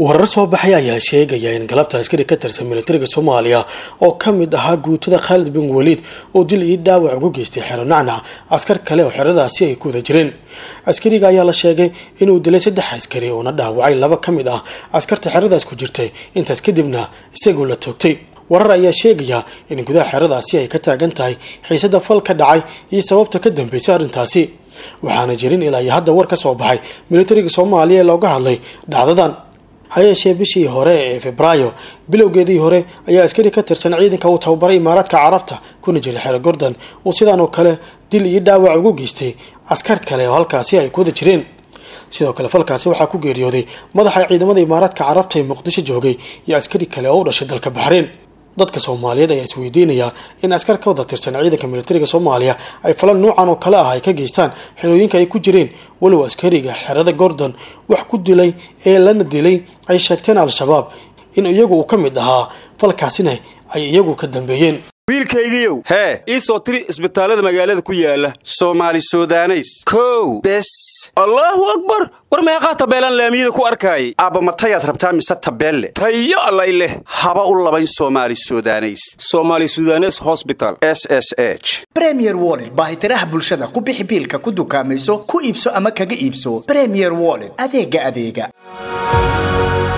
warar soo baxay ayaa sheegaya in galabta askari ka tirsan milatariga soomaaliya oo ka mid ahaa guutada khaalid bin waliid oo dil ii dhaawac ugu geystay xero nacna askar kale oo xeradaasi ay ku wada jireen askariga ayaa la sheegay inuu dilay saddex askari uuna dhaawacay laba ka mid ah askarta xeradaas ku jirtay intaas kadibna isaguo la toogtay warar ayaa sheegaya in gudaha xeradaasi ay ka taagan tahay xiisada fal ka dhacay iyo sababta ka dambeysay arrintaasi waxaana jirin ilaa iyo hadda war ka soo baxay milatariga soomaaliya ee looga hadlay dhacdadan hayeeshee bishii hore ee febraayo bilowgeedii hore ayaa askari ka tirsan ciidanka uu tababaray imaaraadka carabta kuna jiray xero gordon uu sidaan kale dil iyo dhaawac ugu geystay askar kale oo halkaasi ay ku jireen sidoo kale falkaasi waxaa ku geeriyooday madaxa ciidamada imaaraadka carabta ee muqdisho joogay iyo askari kale oo u dhashay dalka baxreen dadka soomaaliyeed ayaa isweydiinaya in askar ka wada tirsan ciidanka militariga soomaaliya ay falan nuucan oo kale ah ay ka geystaan xerooyinka ay ku jireen walow askariga xerada gordon wax ku dilay ee lana dilay ay sheegteen al-shabaab in iyagu uu ka mid ahaa falkaasina ay iyagu ka dambeeyeen wiilkaygiiow hee ii soo tiri isbitaalada magaalada ku yaala soomaali sudaneys kow bes allaahu akbar war meeqaa tabeelaan laamiyada ku arkaayay aabbamatayaad rabtaa mise tabeelle tayo allay haba u labayn soomaali sudaneys somali sudanes hosbital s s h bremier woled baahitiraha bulshada ku bixi biilka ku dukaamayso ku iibso ama kaga iibso bremier woled adeega adeega